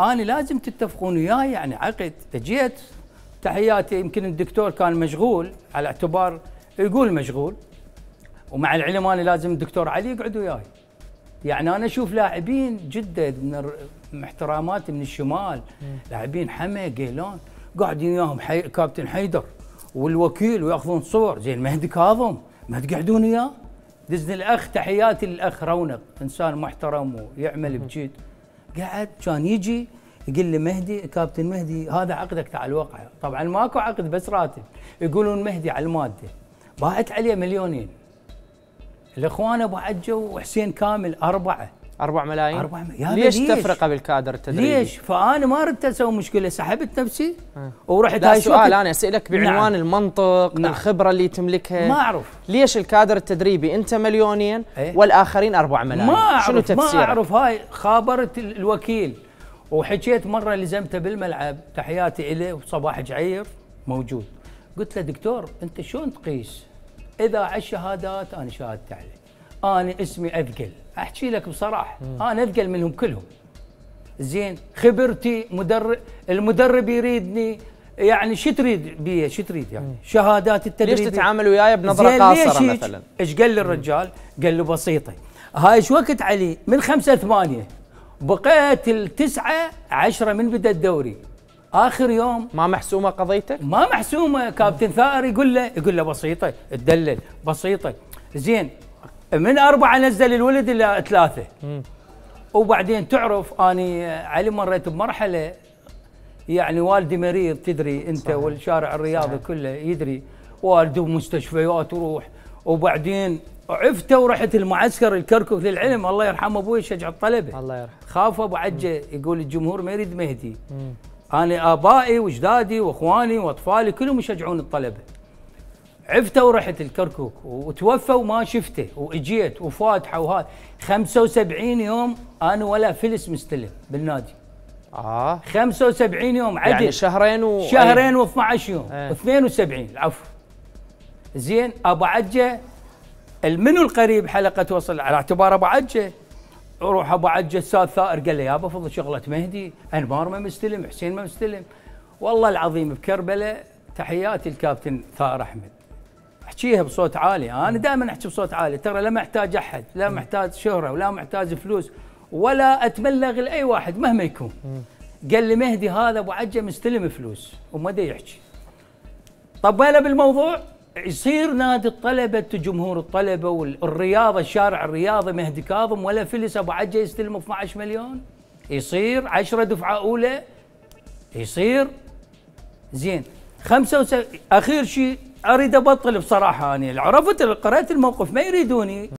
انا لازم تتفقون وياي يعني عقد جيت تحياتي يمكن الدكتور كان مشغول على اعتبار يقول مشغول ومع العلم انا لازم الدكتور علي يقعد وياي يعني انا اشوف لاعبين جدد من احتراماتي من الشمال لاعبين حمى جيلون قاعدين وياهم حي... كابتن حيدر والوكيل وياخذون صور زين مهدي كاظم ما تقعدون وياه دزني الاخ تحياتي للاخ رونق انسان محترم ويعمل بجد قعد كان يجي يقول لي مهدي كابتن مهدي هذا عقدك تعال الواقع طبعا ماكو عقد بس راتب يقولون مهدي على الماده باعت عليه مليونين الاخوان ابو عجو وحسين كامل اربعه 4 ملايين 4 ملايين ليش, ليش تفرقه بالكادر التدريبي؟ ليش؟ فانا ما ردت اسوي مشكله سحبت نفسي ورحت هاي سؤال انا اسالك نعم. بعنوان نعم. المنطق نعم. الخبره اللي تملكها ما اعرف ليش الكادر التدريبي انت مليونين ايه؟ والاخرين 4 ملايين ما أعرف شنو تفسير ما اعرف هاي خابرت الوكيل وحكيت مره لزمته بالملعب تحياتي اليه وصباح جعير موجود قلت له دكتور انت شلون تقيس؟ اذا على الشهادات انا شهادتي عليه انا اسمي اثقل احكي لك بصراحه انا اثقل آه، منهم كلهم زين خبرتي مدرب المدرب يريدني يعني شو تريد بي شو تريد يعني مم. شهادات التدريب ليش تتعامل وياي بنظره قاصره مثلا ايش قال للرجال قال له بسيطه هاي ايش وقت علي من خمسة ثمانية بقيت التسعة عشرة من بدا الدوري اخر يوم ما محسومه قضيتك؟ ما محسومه كابتن ثائر يقول له يقول له بسيطه تدلل بسيطه زين من أربعة نزل الولد إلى ثلاثة وبعدين تعرف أني آه، علي مريت بمرحلة يعني والدي مريض تدري أنت صحيح. والشارع الرياضي صحيح. كله يدري والدي مستشفيات وروح وبعدين عفت ورحت المعسكر الكركوك للعلم الله يرحم ابوي شجع الطلبه الله يرحمه خاف ابو عجه يقول الجمهور ما يريد مهدي مم. انا ابائي واجدادي واخواني واطفالي كلهم يشجعون الطلبه عفته ورحت الكركوك وتوفى وما شفته واجيت وفاتحه وهذا 75 يوم انا ولا فلس مستلم بالنادي اه 75 يوم عدل يعني شهرين و شهرين إيه. و12 يوم آه. 72 العفو زين ابو عجه المنو القريب حلقه توصل على اعتبار ابو عجه روح ابو عجه استاذ ثائر قال له يابا فضل شغله مهدي انبار ما مستلم حسين ما مستلم والله العظيم بكربله تحياتي الكابتن ثائر احمد احكيها بصوت عالي انا دائما احكي بصوت عالي ترى لا محتاج احد لا محتاج شهره ولا محتاج فلوس ولا اتبلغ لاي واحد مهما يكون قال لي مهدي هذا ابو عجه مستلم فلوس وما دا يحكي طبينا بالموضوع يصير نادي الطلبه جمهور الطلبه والرياضه الشارع الرياضي مهدي كاظم ولا فلس ابو عجه يستلم 12 مليون يصير 10 دفعه اولى يصير زين 75 اخير شيء اريد ابطل بصراحه انا يعني عرفت قرات الموقف ما يريدوني